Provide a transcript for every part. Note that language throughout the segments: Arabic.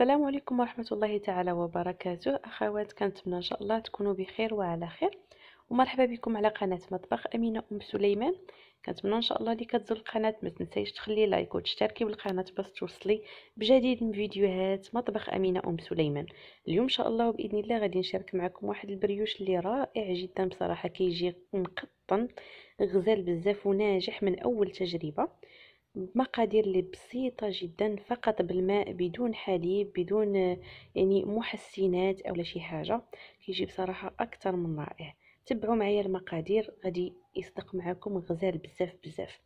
السلام عليكم ورحمة الله تعالى وبركاته أخوات كنتمنى إن شاء الله تكونوا بخير وعلى خير ومرحبا بكم على قناة مطبخ أمينة أم سليمان كنتمنى إن شاء الله اللي كتزور القناة ما تنسيش تخلي لايك وتشتركي بالقناة باش توصلي بجديد من فيديوهات مطبخ أمينة أم سليمان اليوم إن شاء الله وبإذن الله غادي نشارك معكم واحد البريوش اللي رائع جدا بصراحة كيجي مقطن غزال بزاف وناجح من أول تجربة مقادير اللي بسيطة جدا فقط بالماء بدون حليب بدون يعني محسنات أو شي حاجة كيجي بصراحة أكثر من رائع تبعوا معايا المقادير غادي يصدق معكم غزال بزاف بزاف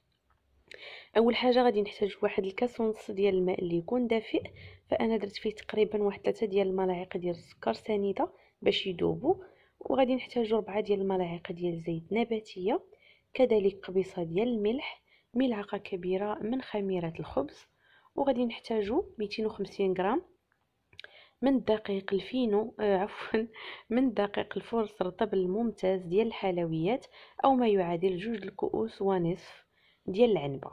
اول حاجه غادي نحتاج واحد الكاس ونص ديال الماء اللي يكون دافئ فانا درت فيه تقريبا واحد ثلاثة ديال الملاعق ديال السكر سنيده باش يدوبوا وغادي نحتاج ربعة ديال الملاعق ديال زيت نباتيه كذلك قبيصه ديال الملح ملعقه كبيره من خميره الخبز وغادي نحتاجو 250 غرام من الدقيق الفينو آه عفوا من دقيق الفرص رطب الممتاز ديال الحلويات او ما يعادل جوج الكؤوس ونصف ديال العنبه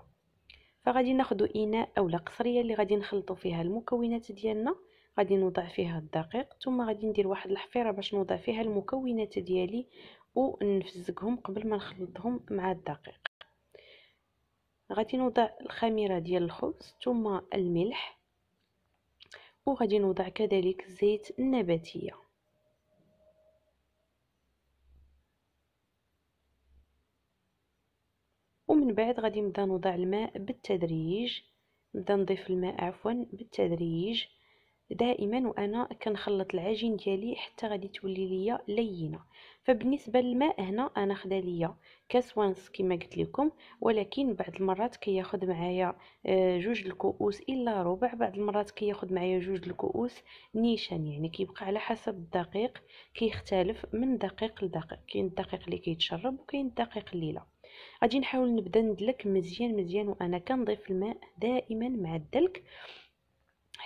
فغادي ناخدو اناء اولا قصريه اللي غادي نخلطو فيها المكونات ديالنا غادي نوضع فيها الدقيق ثم غادي ندير واحد الحفيره باش نوضع فيها المكونات ديالي ونفزقهم قبل ما نخلطهم مع الدقيق غادي نوضع الخميرة ديال الخبز ثم الملح وغادي نوضع كذلك الزيت النباتية ومن بعد غادي نبدا نوضع الماء بالتدريج نبدا نضيف الماء عفوا بالتدريج دائما وانا كنخلط العجين ديالي حتى غادي تولي ليا لينه فبالنسبه للماء هنا انا خدا ليا كاس ونص كما قلت لكم ولكن بعض المرات كياخد كي معايا آه، جوج الكؤوس الا ربع بعض المرات كياخد كي معايا جوج الكؤوس نيشان يعني كيبقى على حسب الدقيق كيختلف من دقيق لدقيق كاين الدقيق اللي كيتشرب وكاين الدقيق اللي لا غادي نحاول نبدا ندلك مزيان مزيان وانا كنضيف الماء دائما مع الدلك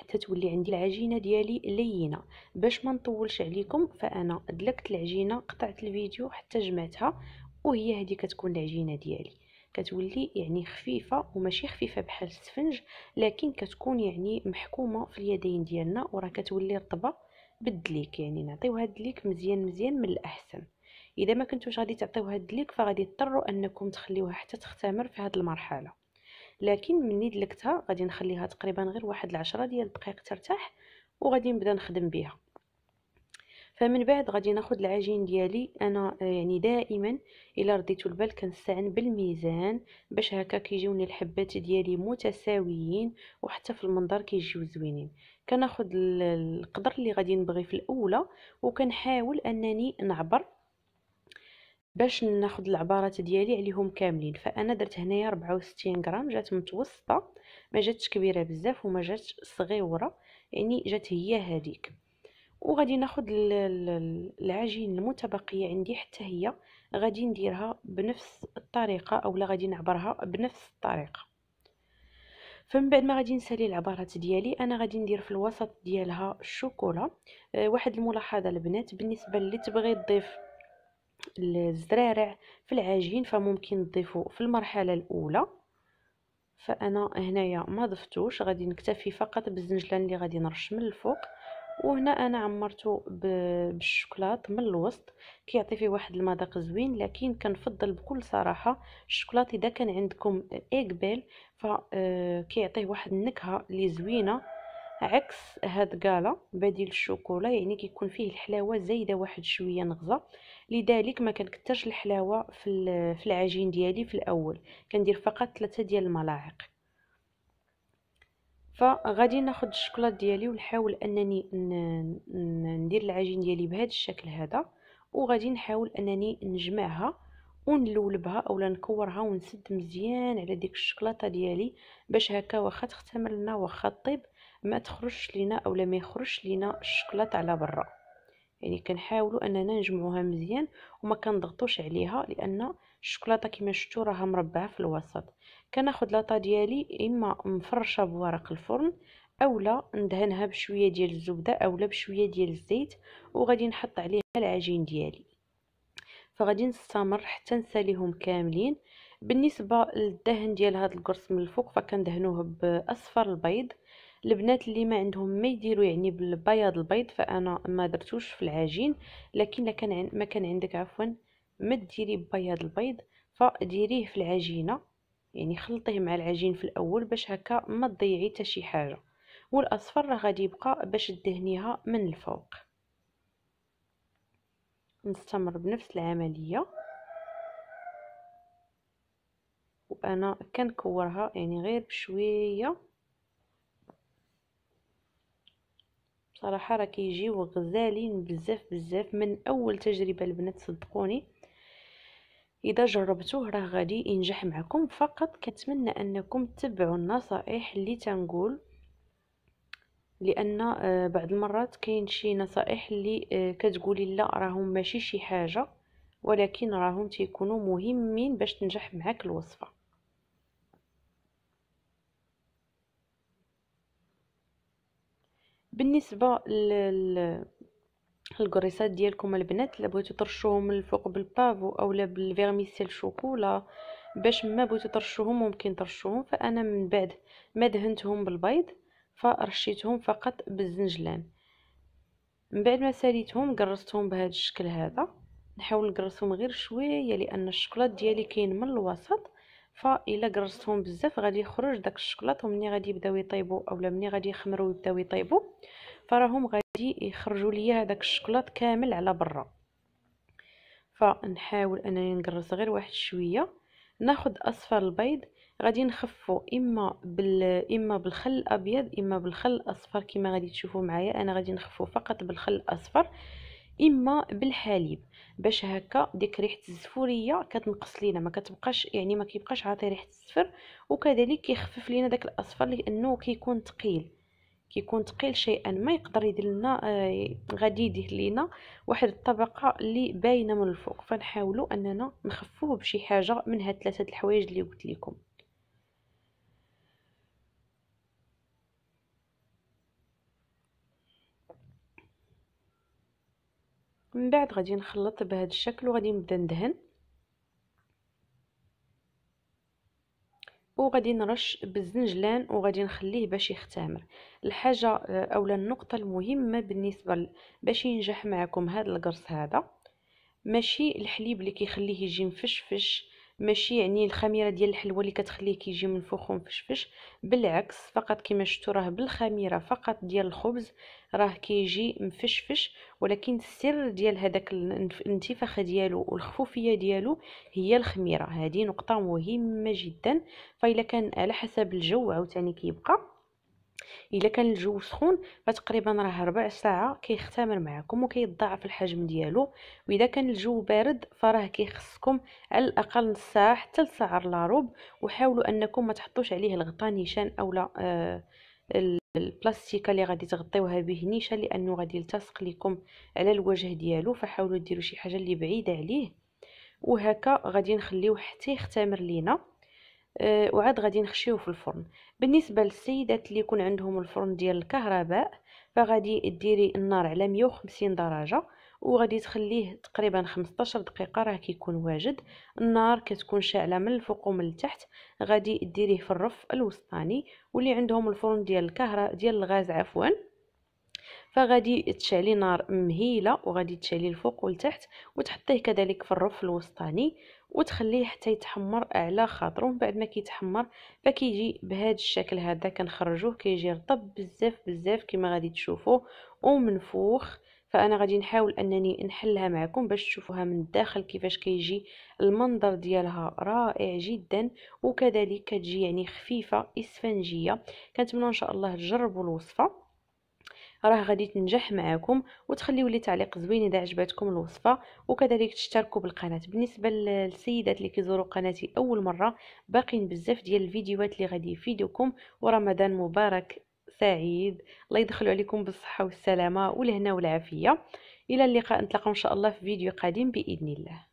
حتى تولي عندي العجينه ديالي لينه باش ما نطولش عليكم فانا دلكت العجينه قطعت الفيديو حتى جمعتها وهي هذه كتكون العجينه ديالي كتولي يعني خفيفه وماشي خفيفه بحال السفنج لكن كتكون يعني محكومه في اليدين ديالنا وراه كتولي رطبه بالدليك يعني نعطيو هاد الدليك مزيان مزيان من الاحسن اذا ما كنتوش غادي تعطيو هاد الدليك فغادي تضطروا انكم تخليوها حتى تختمر في هاد المرحله لكن مني دلكتها غادي نخليها تقريبا غير واحد العشرة ديال الدقائق ترتاح وغادي نبدا نخدم بها فمن بعد غادي ناخد العجين ديالي انا آه، يعني دائما الا رديتو البال كنستعن بالميزان باش هكا كيجيوني الحبات ديالي متساويين وحتى في المنظر كيجيو زوينين كناخد القدر اللي غادي نبغي في الاولى وكنحاول انني نعبر باش ناخد العبارات ديالي عليهم كاملين فانا درت هنايا 64 غرام جات متوسطه ما جاتش كبيره بزاف وما جاتش صغيره يعني جات هي هذيك وغادي ناخد العجين المتبقيه عندي حتى هي غادي نديرها بنفس الطريقه اولا غادي نعبرها بنفس الطريقه فمن بعد ما غادي نسالي العبارات ديالي انا غادي ندير في الوسط ديالها الشوكولا آه، واحد الملاحظه البنات بالنسبه اللي تبغي تضيف الزرارع في العجين فممكن نضيفه في المرحله الاولى فانا هنايا ما ضفتوش غادي نكتفي فقط بالزنجلان اللي غادي نرش من الفوق وهنا انا عمرته بالشوكولات من الوسط كيعطي فيه واحد المذاق زوين لكن كنفضل بكل صراحه الشوكولات اذا كان عندكم اكبال فكيعطيه آه، واحد النكهه اللي زوينه عكس هاد كالا بديل الشوكولا يعني كيكون فيه الحلاوه زايده واحد شويه نغزه لذلك ما كنكثرش الحلاوه في في العجين ديالي في الاول كندير فقط ثلاثة ديال الملاعق فغادي ناخذ الشوكولات ديالي ونحاول انني ندير العجين ديالي بهذا الشكل هذا وغادي نحاول انني نجمعها ونلولبها اولا نكورها ونسد مزيان على ديك الشكلاطه ديالي باش هكا واخا تختمر لنا واخا طيب ما تخرجش لينا اولا ما يخرجش لينا الشكلاط على برا يعني كنحاولوا اننا نجمعوها مزيان وما كنضغطوش عليها لان الشكلاطه كما شفتوا راها مربعه في الوسط كناخذ لاطا ديالي اما مفرشه بورق الفرن اولا ندهنها بشويه ديال الزبده اولا بشويه ديال الزيت وغادي نحط عليها العجين ديالي فغادي نستمر حتى نساليهم كاملين بالنسبه للدهن ديال هذا القرص من الفوق فكندهنوه باصفر البيض البنات اللي ما عندهم ما يديروا يعني بالبياض البيض فانا ما درتوش في العجين لكن لكن ما كان عندك عفوا ما ديري بياض البيض فديريه في العجينه يعني خلطيه مع العجين في الاول باش هكا ما تضيعي حتى شي حاجه والاصفر راه غادي يبقى باش تدهنيها من الفوق نستمر بنفس العمليه وانا كنكورها يعني غير بشويه صراحه راه كيجيو غزالين بزاف بزاف من اول تجربه البنات صدقوني اذا جربتوه راه غادي ينجح معكم فقط كنتمنى انكم تتبعوا النصائح اللي تنقول لان آه، بعض المرات كاين شي نصائح اللي آه، كتقولي لا راهم ماشي شي حاجه ولكن راهم تيكونوا مهمين باش تنجح معاك الوصفه بالنسبه لل الكريسات ديالكم البنات الا بغيتو ترشوهم الفوق بالبافو اولا بالفيرميسيل شوكولا باش ما بغيتو ترشوهم ممكن ترشوهم فانا من بعد ما دهنتهم بالبيض فرشيتهم فقط بالزنجلان من بعد ما ساليتهم قرصتهم بهذا الشكل هذا نحاول نقرصهم غير شويه لان الشكلاط ديالي كاين من الوسط فإلا قرصتهم بزاف غادي يخرج داك الشكلاط ومني غادي يبداو يطيبوا اولا مني غادي يخمروا ويبداو يطيبوا فراهم غادي يخرجوا ليا هذاك الشكلاط كامل على برا فنحاول انني نقرص غير واحد شويه ناخذ اصفر البيض غادي نخفو اما بال اما بالخل الابيض اما بالخل الاصفر كما غادي تشوفوا معايا انا غادي نخفو فقط بالخل الاصفر اما بالحليب باش هكا ديك ريحه الزفوريه كتنقص لينا ما كتبقاش يعني ما كيبقاش عاطي ريحه الزفر وكذلك كيخفف لينا داك الاصفر لانه كيكون ثقيل كيكون ثقيل شيئا ما يقدر يدير لنا آه، غادي يديه لينا واحد الطبقه اللي باينه من الفوق فنحاولوا اننا نخفوه بشي حاجه من هاد ثلاثه الحوايج اللي قلت لكم من بعد غادي نخلط بهذا الشكل وغادي نبدا ندهن وغادي نرش بالزنجلان وغادي نخليه باش يختمر الحاجه آه، اولا النقطه المهمه بالنسبه باش ينجح معكم هذا القرص هذا ماشي الحليب اللي كيخليه يجي مفشفش ماشي يعني الخميره ديال الحلوى اللي كتخليه كيجي منفوخ ومفشفش بالعكس فقط كما شفتوا راه بالخميره فقط ديال الخبز راه كيجي مفشفش ولكن السر ديال هذاك الانتفاخ ديالو والخفوفيه ديالو هي الخميره هذه نقطه مهمه جدا فإلا كان على حسب الجو عاوتاني كيبقى الا كان الجو سخون فتقريبا راه ربع ساعه كيختمر معكم وكيتضاعف الحجم ديالو واذا كان الجو بارد فراه كيخصكم على الاقل نص ساعه حتى لساعه الا ربع وحاولوا انكم ما تحطوش عليه الغطاء نيشان اولا آه البلاستيكه اللي غادي تغطيوها به نيشان لانه غادي يلتصق لكم على الوجه ديالو فحاولوا ديروا شي حاجه اللي بعيده عليه وهكا غادي نخليوه حتى يختمر لينا آه، وعاد غادي نخشيو في الفرن بالنسبه للسيدات اللي يكون عندهم الفرن ديال الكهرباء فغادي ديري النار على 150 درجه وغادي تخليه تقريبا 15 دقيقه راه كيكون واجد النار كتكون شاعله من الفوق ومن التحت غادي ديريه في الرف الوسطاني واللي عندهم الفرن ديال الكهرباء ديال الغاز عفوا فغادي تشعلي نار مهيله وغادي تشعلي الفوق والتحت وتحطيه كذلك في الرف الوسطاني وتخليه حتى يتحمر على خاطرو من بعد ما كيتحمر فكيجي بهذا الشكل هذا كنخرجوه كيجي رطب بزاف بزاف كما غادي تشوفوا ومنفوخ فانا غادي نحاول انني نحلها معكم باش تشوفوها من الداخل كيفاش كيجي المنظر ديالها رائع جدا وكذلك كتجي يعني خفيفه اسفنجيه كنتمنى ان شاء الله تجربوا الوصفه راه غادي تنجح معكم وتخليو لي تعليق زوين اذا عجبتكم الوصفه وكذلك تشتركوا بالقناه بالنسبه للسيدات اللي كيزوروا قناتي اول مره باقيين بزاف ديال الفيديوهات اللي غادي يفيدوكم ورمضان مبارك سعيد الله يدخل عليكم بالصحه والسلامه والهنا والعافيه الى اللقاء نتلاقاو ان شاء الله في فيديو قادم باذن الله